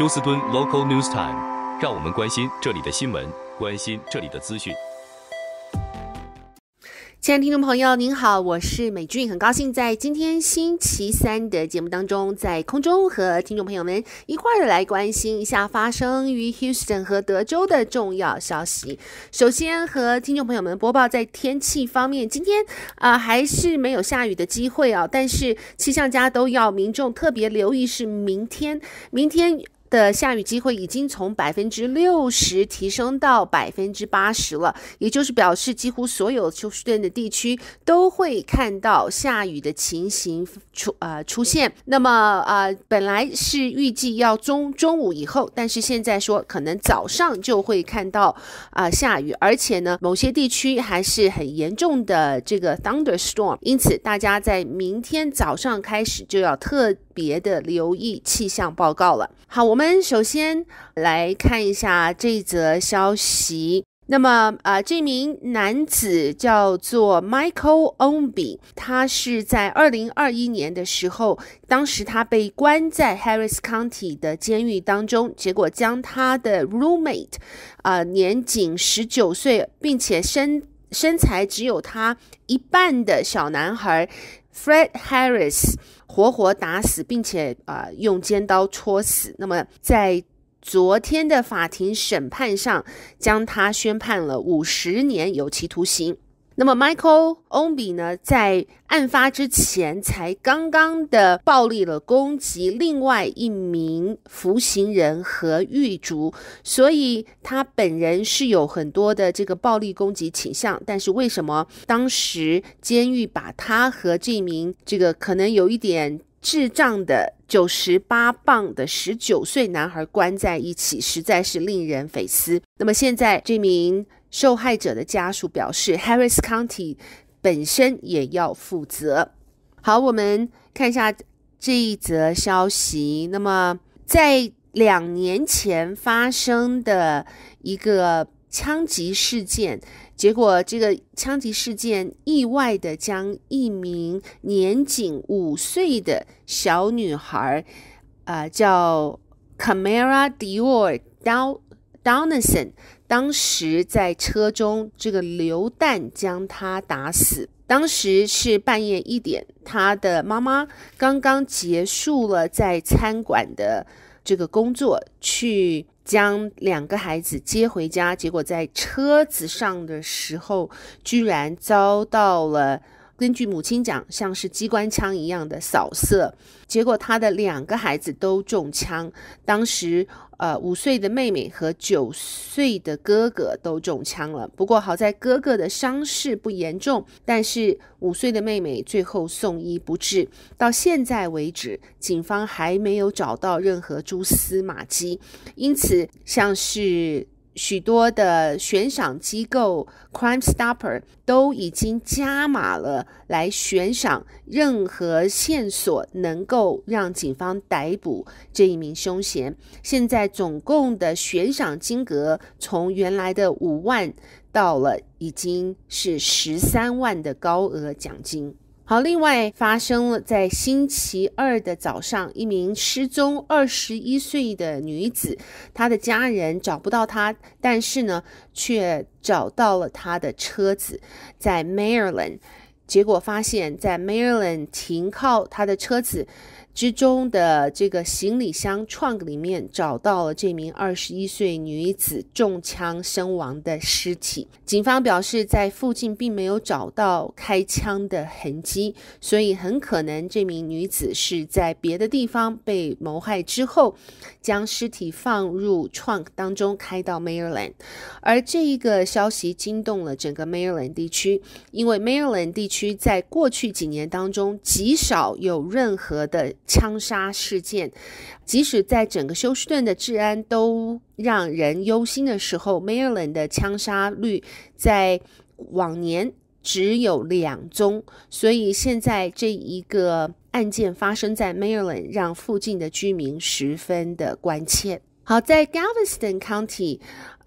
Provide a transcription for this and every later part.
休斯敦 Local News Time，让我们关心这里的新闻，关心这里的资讯。亲爱的听众朋友，您好，我是美俊，很高兴在今天星期三的节目当中，在空中和听众朋友们一块儿来关心一下发生于 Houston 和德州的重要消息。首先和听众朋友们播报在天气方面，今天啊还是没有下雨的机会啊，但是气象家都要民众特别留意是明天，明天。的下雨机会已经从百分之六十提升到百分之八十了，也就是表示几乎所有休斯顿的地区都会看到下雨的情形出呃出现。那么呃，本来是预计要中中午以后，但是现在说可能早上就会看到啊下雨，而且呢，某些地区还是很严重的这个 thunderstorm。因此，大家在明天早上开始就要特别的留意气象报告了。好，我们。我们首先来看一下这则消息。那么，呃，这名男子叫做 Michael Ombi，他是在二零二一年的时候，当时他被关在 Harris County 的监狱当中，结果将他的 roommate，呃，年仅十九岁并且身身材只有他一半的小男孩。Fred Harris 活活打死，并且啊用尖刀戳死。那么在昨天的法庭审判上，将他宣判了五十年有期徒刑。那么，Michael Ombi 呢，在案发之前才刚刚的暴力了攻击另外一名服刑人和狱卒，所以他本人是有很多的这个暴力攻击倾向。但是为什么当时监狱把他和这名这个可能有一点智障的九十八磅的十九岁男孩关在一起，实在是令人匪思。那么现在这名。受害者的家属表示，Harris County 本身也要负责。好，我们看一下这一则消息。那么，在两年前发生的一个枪击事件，结果这个枪击事件意外的将一名年仅五岁的小女孩，啊，叫 c a m e r a Dior d o w d o n e s o n 当时在车中，这个榴弹将他打死。当时是半夜一点，他的妈妈刚刚结束了在餐馆的这个工作，去将两个孩子接回家，结果在车子上的时候，居然遭到了。根据母亲讲，像是机关枪一样的扫射，结果他的两个孩子都中枪。当时，呃，五岁的妹妹和九岁的哥哥都中枪了。不过好在哥哥的伤势不严重，但是五岁的妹妹最后送医不治。到现在为止，警方还没有找到任何蛛丝马迹，因此像是。许多的悬赏机构 Crime s t o p p e r 都已经加码了来悬赏任何线索，能够让警方逮捕这一名凶嫌。现在总共的悬赏金额从原来的五万到了已经是十三万的高额奖金。好，另外发生了在星期二的早上，一名失踪二十一岁的女子，她的家人找不到她，但是呢，却找到了她的车子，在 Maryland，结果发现，在 Maryland 停靠她的车子。之中的这个行李箱 trunk 里面找到了这名二十一岁女子中枪身亡的尸体。警方表示，在附近并没有找到开枪的痕迹，所以很可能这名女子是在别的地方被谋害之后，将尸体放入 trunk 当中开到 Maryland。而这一个消息惊动了整个 Maryland 地区，因为 Maryland 地区在过去几年当中极少有任何的。枪杀事件，即使在整个休斯顿的治安都让人忧心的时候，Maryland 的枪杀率在往年只有两宗，所以现在这一个案件发生在 Maryland，让附近的居民十分的关切。好在 Galveston County，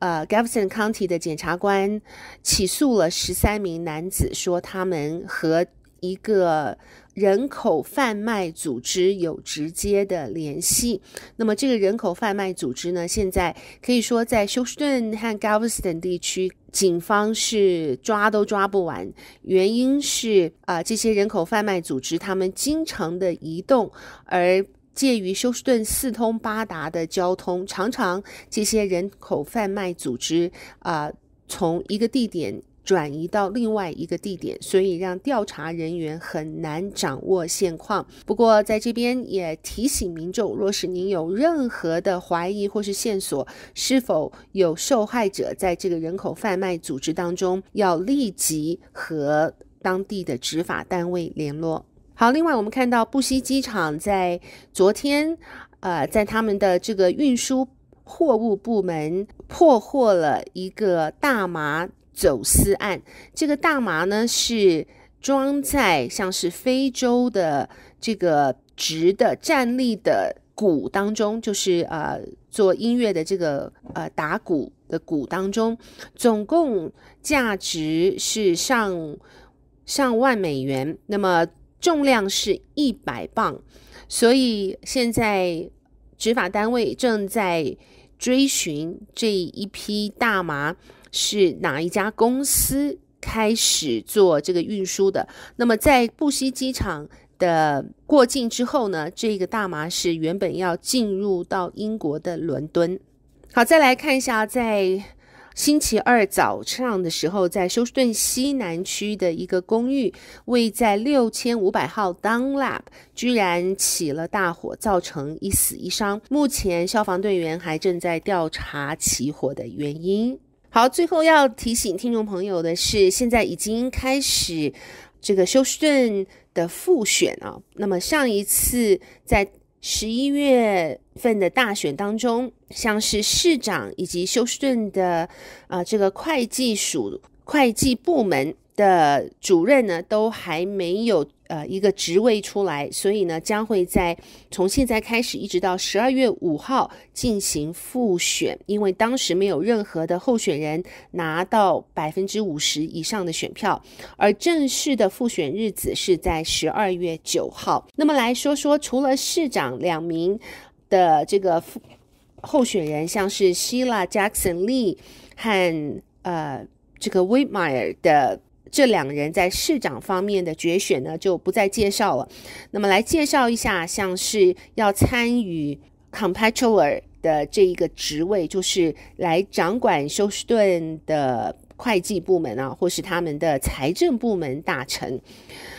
呃，Galveston County 的检察官起诉了十三名男子，说他们和一个。人口贩卖组织有直接的联系。那么，这个人口贩卖组织呢？现在可以说，在休斯顿和 Galveston 地区，警方是抓都抓不完。原因是啊，这些人口贩卖组织他们经常的移动，而介于休斯顿四通八达的交通，常常这些人口贩卖组织啊，从一个地点。转移到另外一个地点，所以让调查人员很难掌握现况。不过在这边也提醒民众，若是您有任何的怀疑或是线索，是否有受害者在这个人口贩卖组织当中，要立即和当地的执法单位联络。好，另外我们看到布西机场在昨天，呃，在他们的这个运输货物部门破获了一个大麻。走私案，这个大麻呢是装在像是非洲的这个直的站立的鼓当中，就是呃做音乐的这个呃打鼓的鼓当中，总共价值是上上万美元，那么重量是一百磅，所以现在执法单位正在追寻这一批大麻。是哪一家公司开始做这个运输的？那么在布西机场的过境之后呢？这个大麻是原本要进入到英国的伦敦。好，再来看一下，在星期二早上的时候，在休斯顿西南区的一个公寓，位在六千五百号 Down Lab，居然起了大火，造成一死一伤。目前消防队员还正在调查起火的原因。好，最后要提醒听众朋友的是，现在已经开始这个休斯顿的复选啊。那么上一次在十一月份的大选当中，像是市长以及休斯顿的啊这个会计署会计部门的主任呢，都还没有。呃，一个职位出来，所以呢，将会在从现在开始一直到十二月五号进行复选，因为当时没有任何的候选人拿到百分之五十以上的选票，而正式的复选日子是在十二月九号。那么来说说，除了市长两名的这个候选人，像是希腊 Jackson Lee 和呃这个 w e i t m e y e r 的。这两人在市长方面的决选呢，就不再介绍了。那么来介绍一下，像是要参与 Comptroller 的这一个职位，就是来掌管休斯顿的会计部门啊，或是他们的财政部门大臣。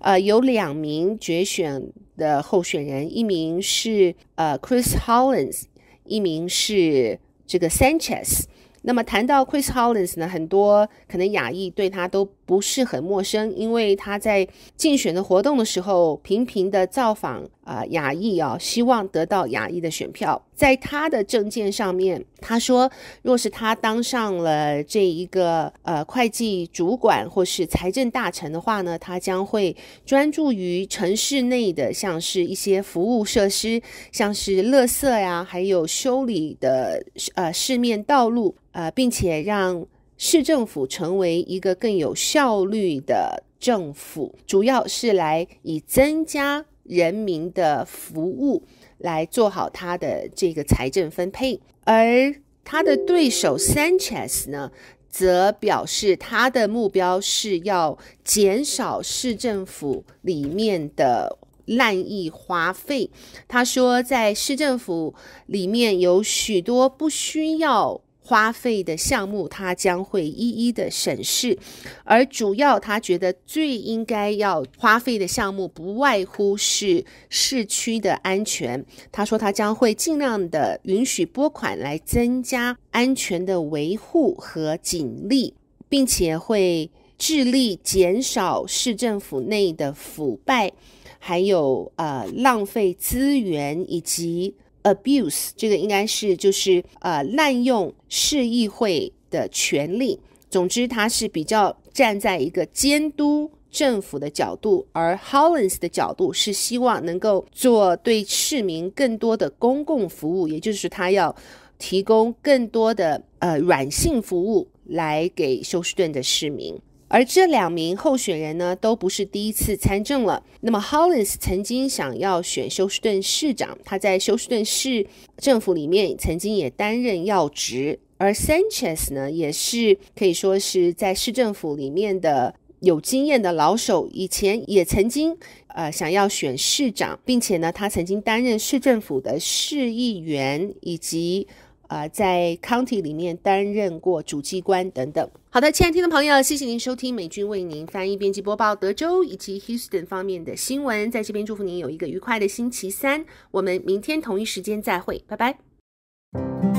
呃，有两名决选的候选人，一名是呃 Chris Hollins，一名是这个 Sanchez。那么谈到 Chris Hollins 呢，很多可能亚裔对他都不是很陌生，因为他在竞选的活动的时候，频频的造访啊亚裔啊，希望得到亚裔的选票。在他的证件上面，他说，若是他当上了这一个呃会计主管或是财政大臣的话呢，他将会专注于城市内的像是一些服务设施，像是垃圾呀，还有修理的呃市面道路。呃，并且让市政府成为一个更有效率的政府，主要是来以增加人民的服务，来做好他的这个财政分配。而他的对手 Sanchez 呢，则表示他的目标是要减少市政府里面的滥意花费。他说，在市政府里面有许多不需要。花费的项目，他将会一一的审视，而主要他觉得最应该要花费的项目不外乎是市区的安全。他说他将会尽量的允许拨款来增加安全的维护和警力，并且会致力减少市政府内的腐败，还有呃浪费资源以及。abuse 这个应该是就是呃滥用市议会的权利。总之，他是比较站在一个监督政府的角度，而 Hollins 的角度是希望能够做对市民更多的公共服务，也就是他要提供更多的呃软性服务来给休斯顿的市民。而这两名候选人呢，都不是第一次参政了。那么 h o l l i n s 曾经想要选休斯顿市长，他在休斯顿市政府里面曾经也担任要职；而 Sanchez 呢，也是可以说是在市政府里面的有经验的老手，以前也曾经呃想要选市长，并且呢，他曾经担任市政府的市议员以及。啊，在 county 里面担任过主机关等等。好的，亲爱的听众朋友，谢谢您收听美军为您翻译、编辑、播报德州以及 Houston 方面的新闻。在这边祝福您有一个愉快的星期三。我们明天同一时间再会，拜拜。